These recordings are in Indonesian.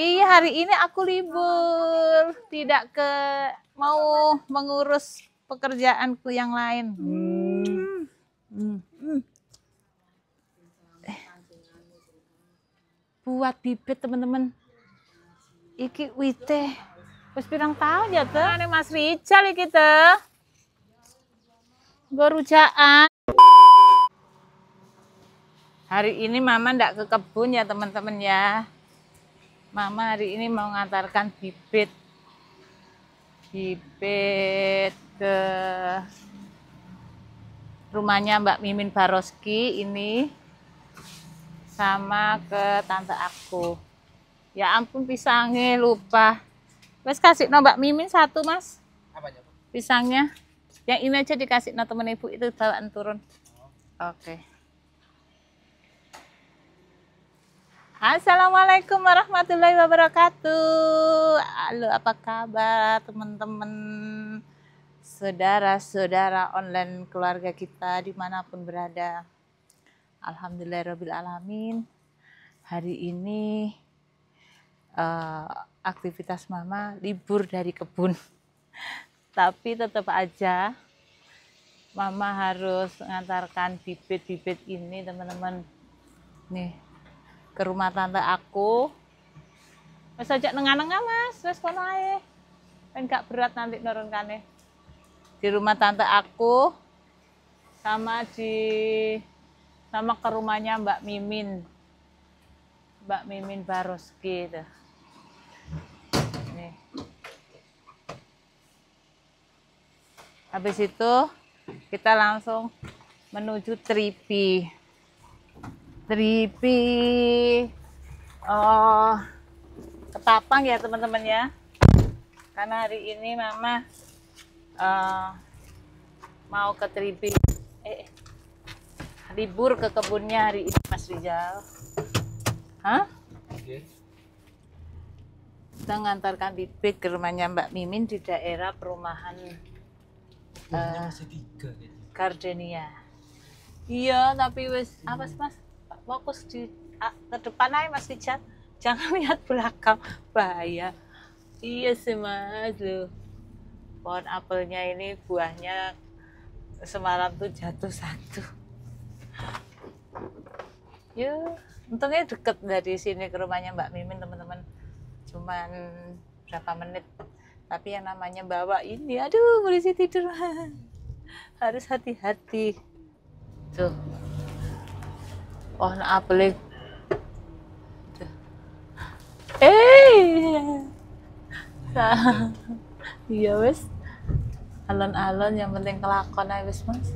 Iya hari ini aku libur, tidak ke mau mengurus pekerjaanku yang lain. Hmm. Hmm. Hmm. Eh. Buat bibit teman-teman. Iki wite. terus pirang tahun ya teh? Ini Mas Rizal iki teh. Gue Hari ini mama ndak ke kebun ya teman-teman ya. Mama hari ini mau mengantarkan bibit bibit ke rumahnya Mbak Mimin Baroski ini sama ke tante aku. Ya ampun pisangnya lupa. Mas kasih no Mbak Mimin satu mas. Apanya? Pisangnya. Yang ini aja dikasih no temen ibu itu bawaan turun. Oh. Oke. Okay. Assalamualaikum warahmatullahi wabarakatuh. Halo, apa kabar teman-teman? Saudara-saudara online keluarga kita dimanapun berada. Alamin. Hari ini uh, aktivitas mama libur dari kebun. Tapi tetap aja mama harus mengantarkan bibit-bibit ini teman-teman. Nih, ke rumah tante aku Mas aja nengah-nengah mas, wes kono ae. kan gak berat nanti nurunkane. Di rumah tante aku sama di sama ke rumahnya Mbak Mimin. Mbak Mimin Baroski itu. Nih. Habis itu kita langsung menuju Tripi. Tripi oh, ketapang ya teman-teman ya karena hari ini mama uh, mau ke Tripi eh, libur ke kebunnya hari ini Mas Rizal Hah? Okay. kita ngantarkan bibit ke rumahnya Mbak Mimin di daerah perumahan uh, Gardenia iya tapi wes apa sih mas fokus di ke depan aja mas Richard. jangan lihat belakang bahaya iya sih mas loh pohon apelnya ini buahnya semalam tuh jatuh satu Yuk, untungnya deket dari sini ke rumahnya Mbak Mimin teman-teman cuman berapa menit tapi yang namanya bawa ini aduh polisi tidur harus hati-hati tuh oh nak lagi? eh iya wes alon-alon yang penting kelakon aja wes mas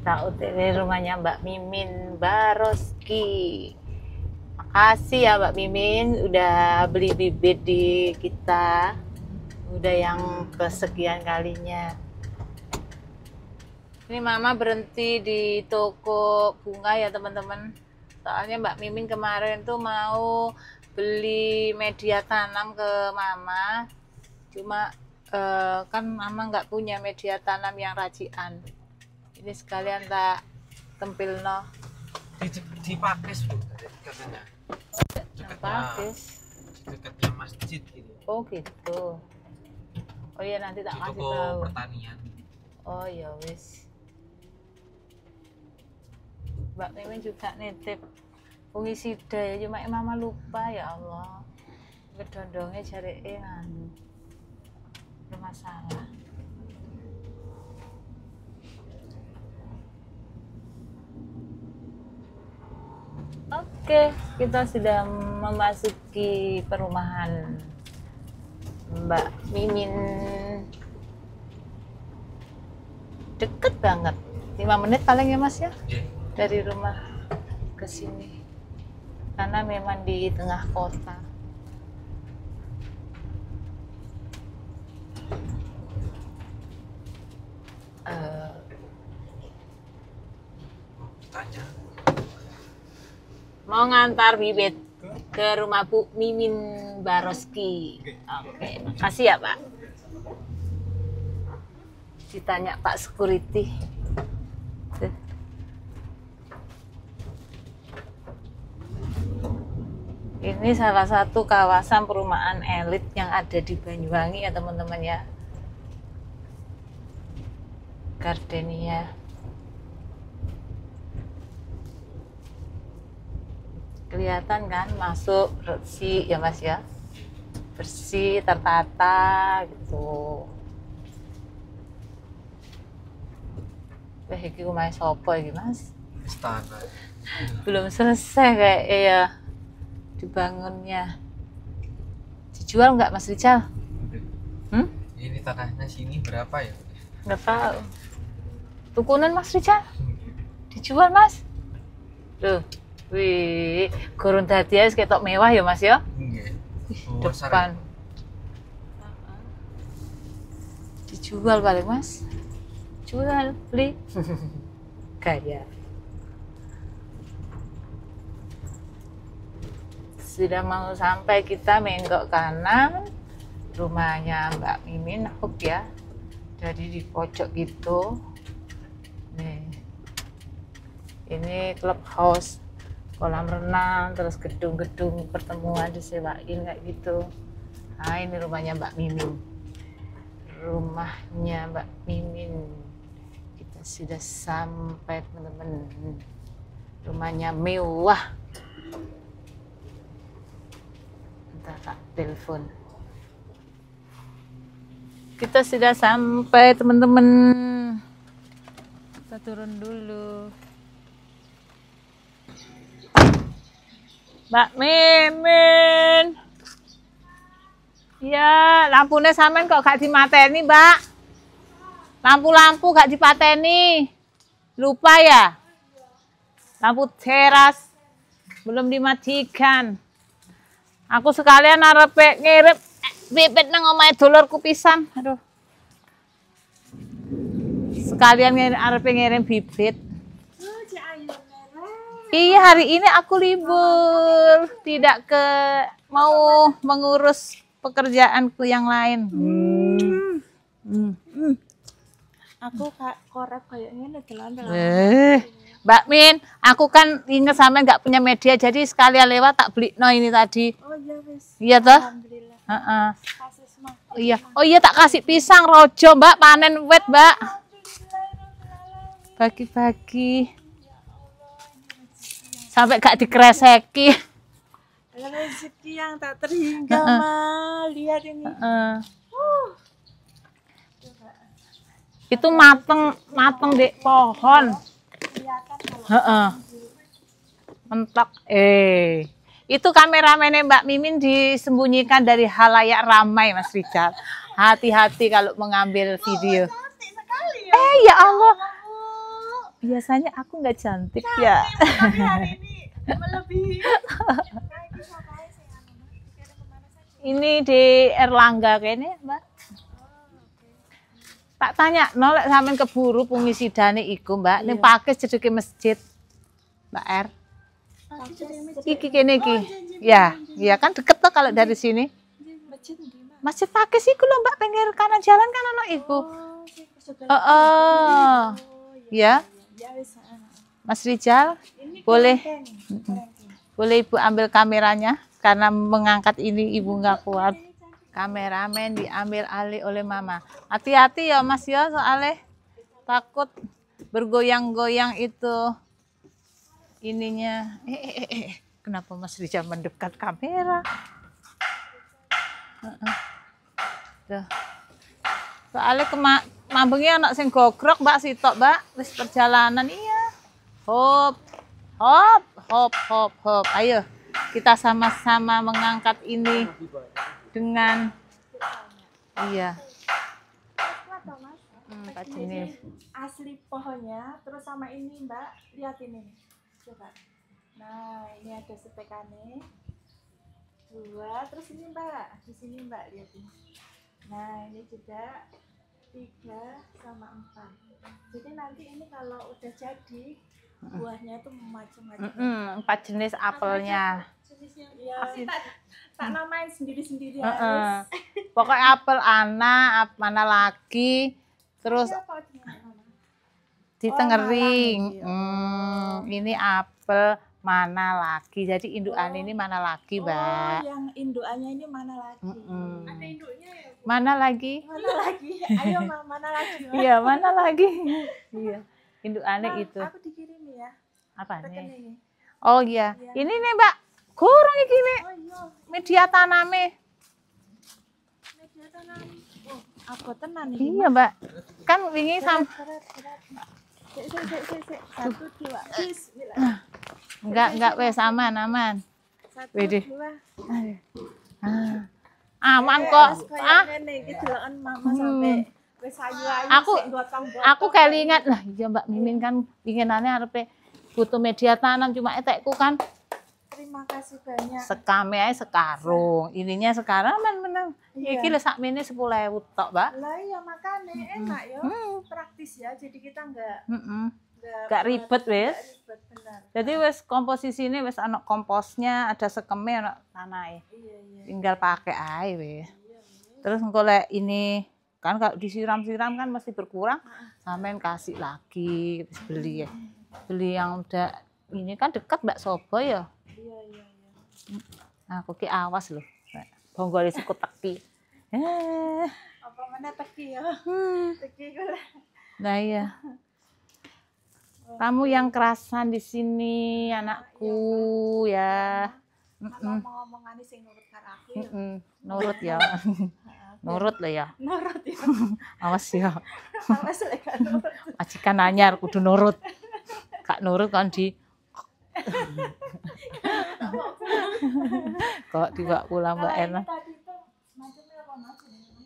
kita ini rumahnya Mbak Mimin Baroski. Makasih ya Mbak Mimin udah beli bibit di kita. Udah yang kesekian kalinya ini mama berhenti di toko bunga ya teman-teman soalnya Mbak Mimin kemarin tuh mau beli media tanam ke mama cuma eh, kan mama nggak punya media tanam yang racian ini sekalian tak tempil no bu, katanya dekatnya dekatnya masjid gitu oh gitu oh iya nanti tak kasih tahu pertanian oh ya wis Mbak Mimin juga nitip fungisida ya cuma eh, mama lupa ya Allah kedondongnya cari eh, anu bermasalah Oke, kita sudah memasuki perumahan Mbak Mimin deket banget 5 menit paling ya mas ya yeah dari rumah ke sini karena memang di tengah kota eh, mau ngantar bibit ke rumah Bu Mimin Baroski oke okay. makasih ya Pak ditanya Pak Security ini salah satu kawasan perumahan elit yang ada di Banyuwangi ya teman-teman ya Gardenia kelihatan kan masuk bersih ya mas ya bersih tertata gitu Wah, ini rumahnya sapa iki, Mas? Istana. Belum selesai kayak ya dibangunnya dijual nggak Mas Rizal? Hmm? Ini tanahnya sini berapa ya? Nggak tahu. Tukunan Mas Rizal? Dijual Mas? Loh, wih, gurun tadi ya ketok mewah ya Mas ya? Iya. Depan. Dijual balik Mas. Jual, beli. Kayak. sudah mau sampai kita menggok kanan rumahnya Mbak Mimin Hook ya jadi di pojok gitu nih ini clubhouse kolam renang terus gedung-gedung pertemuan disewain kayak gitu nah ini rumahnya Mbak Mimin rumahnya Mbak Mimin kita sudah sampai teman-teman rumahnya mewah kita tak telepon kita sudah sampai teman-teman kita turun dulu Mbak Mimin ya lampunya samen kok gak dimateni Mbak lampu-lampu gak dipateni lupa ya lampu teras belum dimatikan Aku sekalian arep ngirep eh, bibit nang omahe dulurku pisan. Aduh. Sekalian ngirim arepe ngirim bibit. Iya, hari ini aku libur. Tidak ke mau mengurus pekerjaanku yang lain. Hmm. Hmm. Hmm. Aku kak korek kayaknya udah eh. jalan-jalan. Mbak Min, aku kan inget sampe nggak punya media, jadi sekalian lewat tak beli no ini tadi. Oh iya Iya toh? Alhamdulillah. Uh -uh. Oh iya, oh iya tak kasih pisang rojo Mbak, panen wet Mbak. Bagi-bagi. Sampai gak dikreseki. Rezeki yang tak terhingga, uh -uh. Ma. Lihat ini. -uh. Uh itu mateng mateng dek pohon Heeh. Mentok. Eh. Itu kameramennya Mbak Mimin disembunyikan dari halayak ramai Mas Richard. Hati-hati kalau mengambil video. Oh, ya. Eh ya Allah. Ya Biasanya aku nggak cantik, ya. Nah, ini di Erlangga kayaknya, Mbak tak tanya nolak sampe keburu pungisidane ah. iku mbak Nih iya. pakis cedeke masjid mbak R iki kene iki oh, ya ya kan deket tuh kalau dari sini masjid pakis iku lho mbak pinggir kanan jalan kan anak iku oh, oh. oh. ya, ya ah, ah. Mas Rijal boleh boleh ibu ambil kameranya karena mengangkat ini ibu nggak kuat kameramen diambil alih oleh mama. Hati-hati ya mas ya soalnya takut bergoyang-goyang itu ininya. Eh, eh, eh. eh. Kenapa mas Rizal mendekat kamera? Uh -uh. Tuh. Soalnya kema mambengnya anak sing gogrok mbak sitok mbak. Terus perjalanan iya. Hop, hop, hop, hop, hop. Ayo kita sama-sama mengangkat ini dengan iya hmm, empat jenis asli pohonnya terus sama ini mbak lihat ini coba nah ini ada setekane dua terus ini mbak di sini mbak lihat ini nah ini juga tiga sama empat jadi nanti ini kalau udah jadi buahnya tuh macam-macam empat jenis apelnya ya, tak hmm. namain sendiri-sendiri uh -uh. pokoknya apel anak ap mana lagi terus iya, ditengering oh, hmm, oh. ini apel mana lagi jadi induan oh. ini mana lagi oh, mbak oh yang indukannya ini mana lagi mm -mm. ada induknya ya mana lagi mana lagi ayo mana lagi iya mana lagi iya induk nah, itu aku dikirim ya apa nih oh iya ya. ini nih mbak kurang ini oh, iya media tanamnya. Media tanam. Oh, aku tenan nih Iya, Mbak. Kan wingi sam Enggak, enggak wes aman, aman. Satu Wede. Ah. Aman kok. Ah. Hmm. Aku aku kali ingat lah iya Mbak Mimin kan inginannya harusnya butuh media tanam cuma etekku kan terima kasih banyak. Sekame ae sekarung. Ininya sekarang men menang. Iya. Iki sak mene 10.000 tok, Mbak. Lah iya makane mm -hmm. enak ya. Mm -hmm. Praktis ya. Jadi kita enggak mm -hmm. Gak ribet wis. Jadi wis ini wes anak komposnya ada sekeme anak tanai. Iya, iya. Tinggal pakai air wes, Iya, iya. Terus engko ini kan kalau disiram-siram kan mesti berkurang, sampean kasih lagi beli ya. Beli yang udah ini kan dekat Mbak Sobo ya. Iya iya iya. Nah, aku ki awas loh. Bonggole teki eh Apa mana teki ya? Hmm. teki gula. Nah iya. Oh. Kamu yang kerasan di sini ah, anakku iya, ya. Iya, Kalau mau ngomong ane sing nurut aku ya. Ya. Ah, ya. Nurut ya. Nurut lo ya. Nurut ya. Awas ya. Awas lek kan Majikan anyar kudu nurut. Kak nurut kan di kok tiba pulang Mbak Erna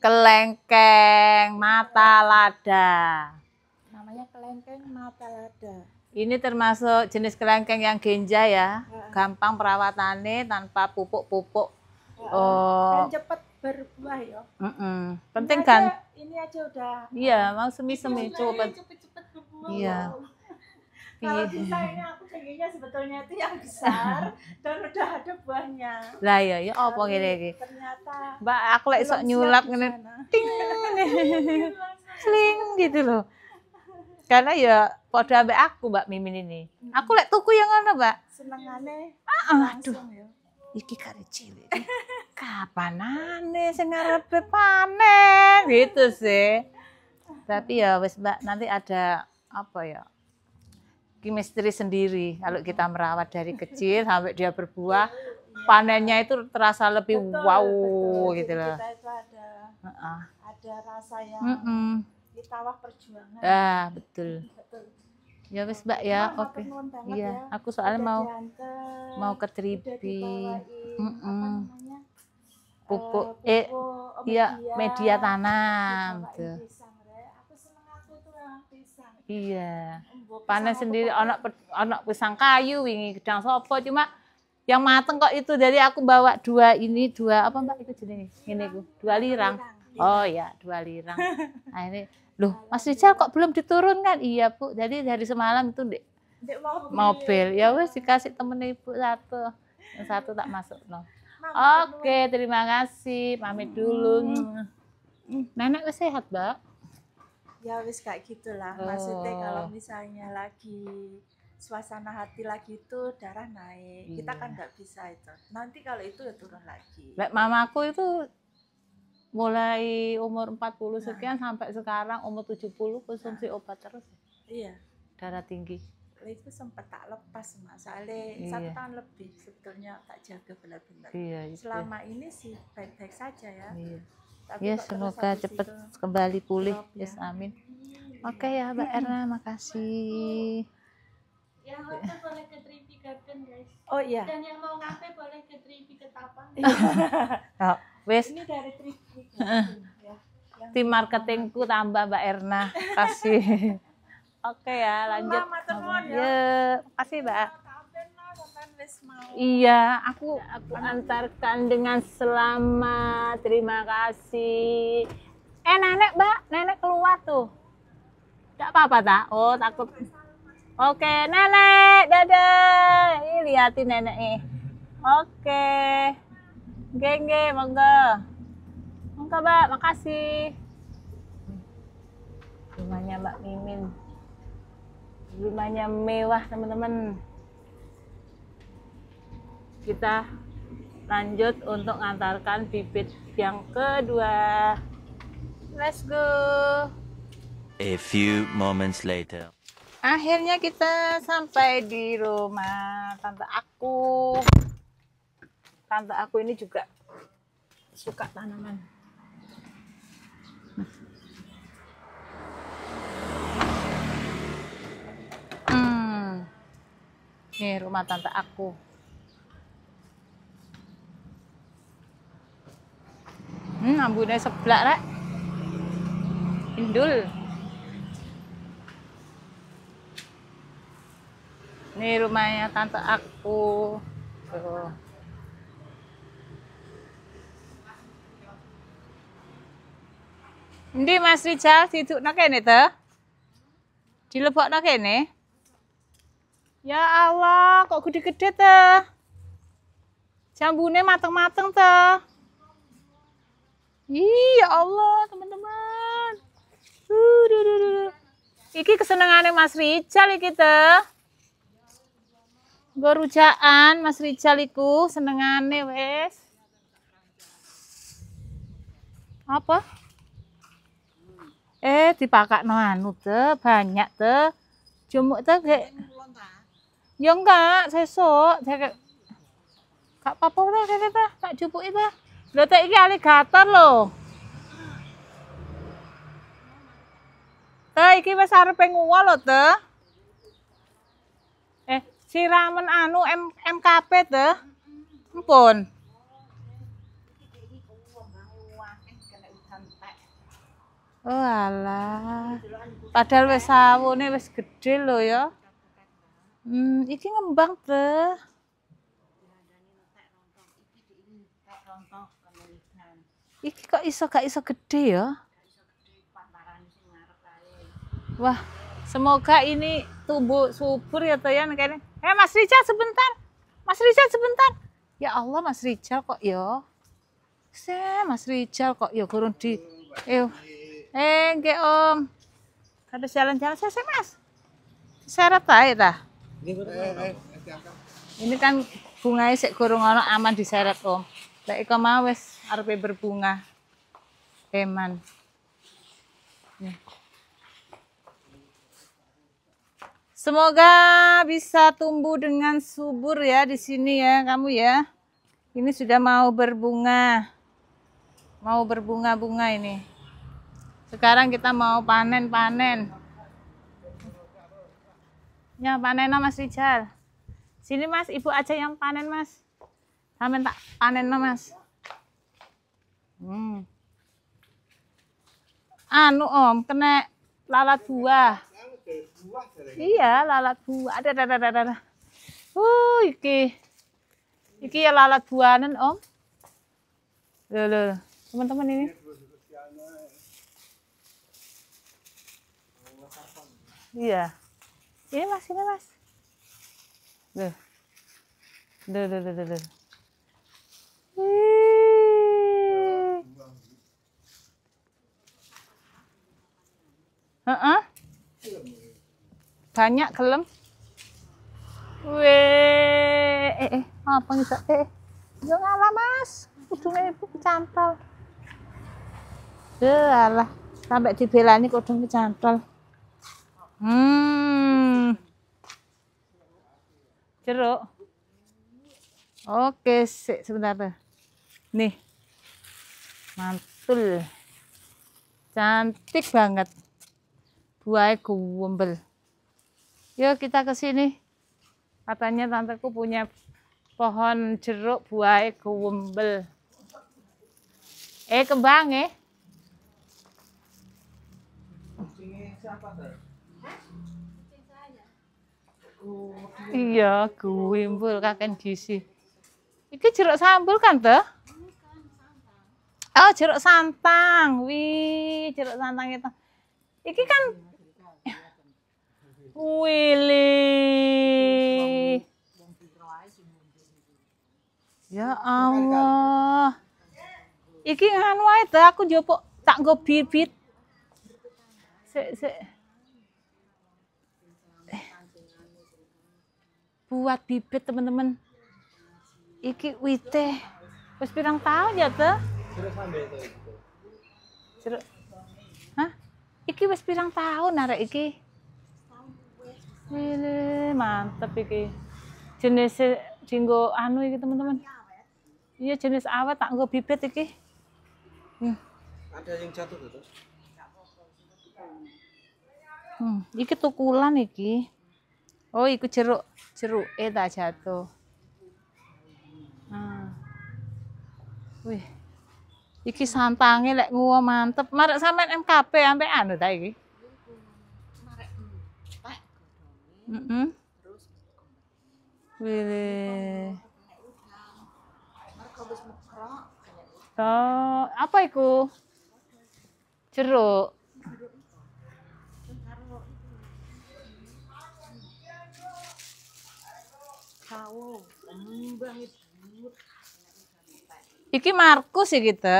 kelengkeng mata lada namanya kelengkeng mata lada ini termasuk jenis kelengkeng yang genja ya gampang perawatannya tanpa pupuk-pupuk oh dan cepat berbuah ya penting kan ini aja udah iya mau semi-semi cepet cepet berbuah iya kalau iya. bisa ini aku pengennya sebetulnya itu yang besar dan udah ada buahnya lah ya ya apa ngene iki ternyata mbak aku lek sok nyulap ngene ting sling gitu loh karena ya padha ambek aku mbak mimin ini hmm. aku lek tuku yang ngono mbak senengane ah, ah aduh ya. iki kare cilik kapanane sing arep panen gitu sih tapi ya wes mbak nanti ada apa ya chemistry sendiri. Kalau kita merawat dari kecil sampai dia berbuah, panennya itu terasa lebih betul, wow betul. gitu loh. Kita itu ada uh -uh. ada rasa yang mm -mm. ditawah perjuangan. Ah, betul. Mm, betul. Ya wes Mbak ya, oke. Okay. Iya, ya. aku soalnya udah mau diantar, mau ke Tribi. Mm -mm. Pupuk, pupuk eh, eh oh, iya media, media tanam. gitu Iya. Panen sendiri anak anak pisang kayu wingi gedang sopo cuma yang mateng kok itu dari aku bawa dua ini dua apa mbak itu jenis ini bu dua lirang. Oh ya dua lirang. Nah ini loh Mas Rizal kok belum diturunkan? Iya bu. Jadi dari semalam itu dek mobil. mobil. Ya wes dikasih temen ibu satu. Yang satu tak masuk no. Oke, terima kasih. Pamit dulu. Hmm. Nenek sehat, Mbak? ya wis kayak gitulah oh. maksudnya kalau oh. misalnya lagi suasana hati lagi itu darah naik iya. kita kan iya. nggak bisa itu nanti kalau itu ya turun lagi Mbak mamaku itu mulai umur 40 nah. sekian sampai sekarang umur 70 konsumsi nah. obat terus ya? iya darah tinggi itu sempat tak lepas mas soalnya iya. satu tahun lebih sebetulnya tak jaga benar-benar iya, iya. selama ini sih baik-baik saja ya iya. Tapi ya semoga cepat kembali pulih ya. yes amin oke okay, ya, ya mbak Erna makasih yang oh iya dan yang mau ngapain boleh ke Tripi Ketapang iya. oh, wes ini dari Tripi ya. tim marketingku tambah mbak Erna kasih oke okay, ya lanjut ya. ya. kasih mbak mau. Iya, aku aku antarkan dengan selamat. Terima kasih. Eh nenek mbak, nenek keluar tuh. Tidak apa-apa tak? Oh takut. Oke nenek, dadah. ini liatin nenek nih. Oke. Gengge, monggo. Monggo mbak, makasih. Rumahnya Mbak Mimin. Rumahnya mewah teman-teman kita lanjut untuk ngantarkan bibit yang kedua let's go a few moments later akhirnya kita sampai di rumah tante aku tante aku ini juga suka tanaman hmm. ini rumah tante aku Hmm, ambune seblak rek. Indul. Ini rumahnya tante aku. Tuh. Ini Mas Rijal didukno di to? Dilebokno ini? Ya Allah, kok gede-gede teh. Jambune mateng-mateng teh. Iya Allah, teman-teman. Uh, duh, duh, duh. Iki kesenangannya Mas Rijal iki teh. Gerujaan Mas Rijal iku senengane wes. Apa? Eh, dipakai no anu te, banyak te. Jumuk te kayak. Ya enggak, sesok. Saya kayak. Kak apa-apa kita, kita, tak jupuk itu. Lote ini aligator loh. Teh iki wis arepe nguwa lho, Teh. Eh, siramen anu M MKP, Teh. Oh alah. Padahal wis sawune wis gedhe lho ya. Hmm, iki ngembang, Teh. Iki kok iso gak iso gede ya? Wah, semoga ini tubuh subur ya Toyan kayaknya. Eh Mas Rijal sebentar. Mas Rijal sebentar. Ya Allah Mas Rijal kok ya. Se Mas Rijal kok ya gurun di. Eh. Eh, nggih Om. Ada jalan-jalan saya saya Mas. Seret ya ta. Ini eh, eh. kan bunganya sik gurung ana aman diseret Om. Lek iku mau wis arepe berbunga. Eman. Semoga bisa tumbuh dengan subur ya di sini ya kamu ya. Ini sudah mau berbunga. Mau berbunga-bunga ini. Sekarang kita mau panen-panen. Ya panen Mas Rijal. Sini Mas, Ibu aja yang panen Mas. Sampe tak panen no, Mas. Hmm. Anu Om, kena lalat buah. Iya, lalat buah. Ada, ada, ada, ada. Uh, iki. Iki ya lalat buahan Om. Loh, loh. Teman-teman ini. Iya. Ini Mas, ini Mas. Loh. Loh, loh, loh, loh. Uh -uh. Banyak kelem. Weh, eh, eh. apa ini? Eh, eh. Yo ngalah mas, kudungnya ibu kecantol. Yalah, eh, sampai dibelani kudung kecantol. Hmm. Jeruk. Oke, sik sebentar tuh. Nih. Mantul. Cantik banget. Buahnya gumbel. Yuk kita ke sini. Katanya tanteku punya pohon jeruk buahnya gumbel. Eh kembang eh. Iya, gumbel kakek Jisih. Iki jeruk sambal kan tuh? Oh, jeruk santang. Wih, jeruk santang itu. Iki kan Wili. Ya Allah. Iki kan ae ta aku jopo tak nggo bibit. Sik sik. Eh. Buat bibit teman-teman iki wite wis pirang tahun ya teh gitu. hah iki wis pirang tahun arek iki Wih, mantep iki. Jenis dinggo eh, anu iki teman-teman. Iya jenis awet tak nggo bibit iki. Hmm. Ada yang jatuh tuh, Hmm, iki tukulan iki. Oh, iku jeruk jeruk eh tak jatuh. Wih. Iki santange lek nguwo mantep. Marek sampean MKP ampe anu ta iki? Marek Wih. Oh, apa iku? Jeruk. Sawo, kembang itu. Iki Markus ya kita. Gitu.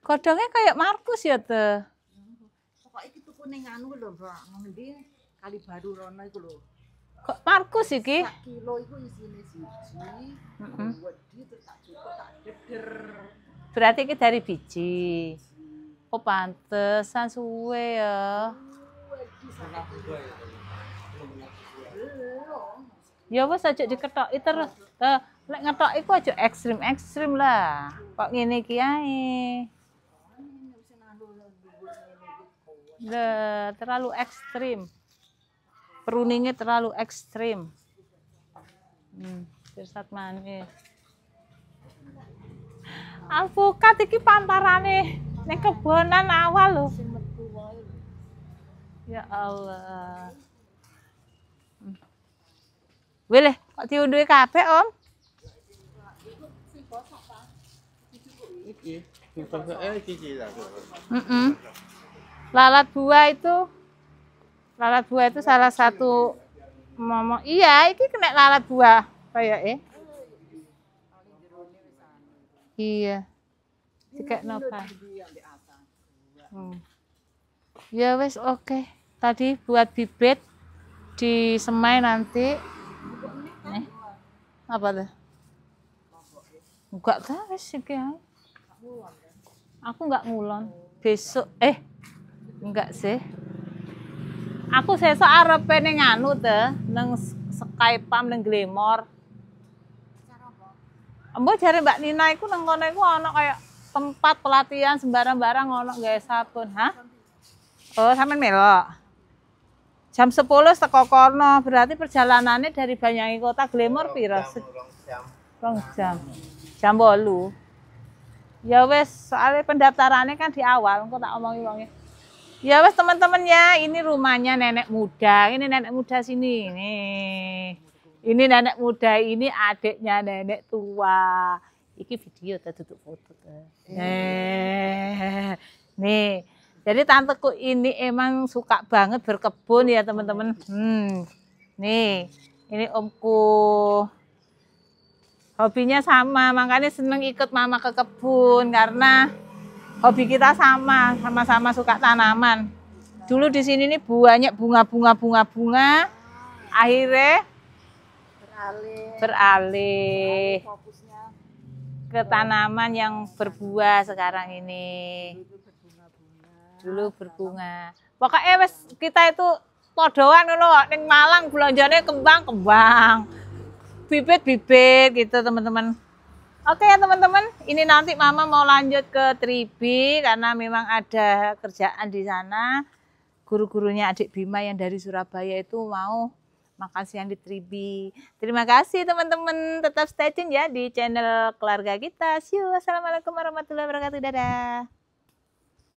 Kodongnya kayak Markus ya te. iki itu kuning anu lho, Mbak. Ngendi kali baru rono iku lho. Kok Markus iki? Sak kilo iku isine siji. Heeh. Berarti iki dari biji. Oh pantesan suwe ya. Ya wis aja diketoki terus. Tuh, lek ngetok iku aja ekstrim-ekstrim lah. Kok ngene kiai, Le, terlalu ekstrim. Peruningnya terlalu ekstrim. Hmm, sirsat manis. Alpukat iki pantarane ini kebonan awal loh Ya Allah. Hmm. Wileh, Tiup duit kabeh, Om. Lalat buah itu lalat buah itu salah satu momo. Iya, iki kena lalat buah kayak eh. Iya. Cekek nopo. Hmm. Ya wes oke. Okay. Tadi buat bibit di semai nanti apa tuh? Enggak tahu sih ya. Aku enggak ngulon. Besok eh enggak sih. Aku sesuk arep ning anu tuh nang Skype pam nang Glamor. Ambo cari Mbak Nina iku nang kono iku ana kayak tempat pelatihan sembarang barang ono gawe sabun, ha? Oh, sampean melok. Jam 10 teko kono, berarti perjalanannya dari Banyangi Kota glamour oh, piro? Rong jam. Jam 8. Ya wes, soalnya pendaftarannya kan di awal, engko tak omongi wonge. Ya wes teman-teman ya, ini rumahnya nenek muda. Ini nenek muda sini. Nih. Ini nenek muda ini adiknya nenek tua. Iki video tertutup tutup foto. Iya, iya, iya. Eh. Nih. Jadi tanteku ini emang suka banget berkebun ya teman-teman. Hmm. Nih, ini omku hobinya sama, makanya seneng ikut mama ke kebun karena hobi kita sama, sama-sama suka tanaman. Dulu di sini nih banyak bunga-bunga bunga-bunga, akhirnya beralih, beralih, ke tanaman yang berbuah sekarang ini dulu berbunga. Pokoknya wes kita itu todoan loh neng Malang belanjanya kembang-kembang. Bibit-bibit gitu teman-teman. Oke ya teman-teman, ini nanti Mama mau lanjut ke Tribi karena memang ada kerjaan di sana. Guru-gurunya adik Bima yang dari Surabaya itu mau makan siang di Tribi. Terima kasih teman-teman, tetap stay tune ya di channel keluarga kita. See you, Assalamualaikum warahmatullahi wabarakatuh, dadah.